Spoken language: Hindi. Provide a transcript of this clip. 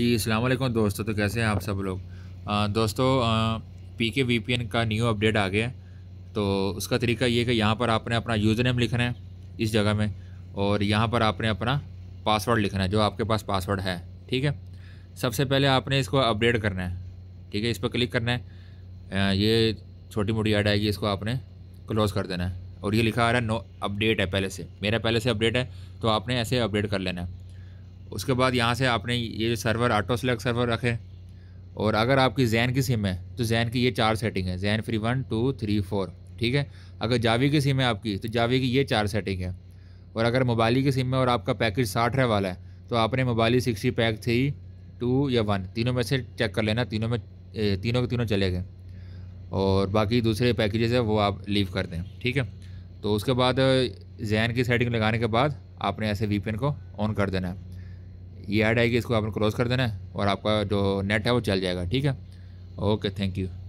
जी अस्सलाम वालेकुम दोस्तों तो कैसे हैं आप सब लोग आ, दोस्तों P K V P N का न्यू अपडेट आ गया है तो उसका तरीका ये कि यहाँ पर आपने अपना यूज़र नेम लिखना है इस जगह में और यहाँ पर आपने अपना पासवर्ड लिखना है जो आपके पास पासवर्ड है ठीक है सबसे पहले आपने इसको अपडेट करना है ठीक है इस पर क्लिक करना है ये छोटी मोटी ऐड आएगी इसको आपने क्लोज़ कर देना है और ये लिखा आ रहा है नो अपडेट है पहले से मेरा पहले से अपडेट है तो आपने ऐसे अपडेट कर लेना है उसके बाद यहाँ से आपने ये सर्वर ऑटो सेलेक्ट सर्वर रखें और अगर आपकी जैन की सिम है तो जैन की ये चार सेटिंग है जैन फ्री वन टू थ्री फोर ठीक है अगर जावी की सिम है आपकी तो जावी की ये चार सेटिंग है और अगर मोबाइल की सिम है और आपका पैकेज साठ रह वाला है तो आपने मोबाइली सिक्सटी पैक थ्री टू या वन तीनों में से चेक कर लेना तीनों में तीनों के तीनों चले गए और बाकी दूसरे पैकेजेस है वो आप लीव कर दें ठीक है तो उसके बाद जैन की सेटिंग लगाने के बाद आपने ऐसे वीपीएन को ऑन कर देना है ये ऐड आएगी इसको आपने क्लोज़ कर देना है और आपका जो नेट है वो चल जाएगा ठीक है ओके थैंक यू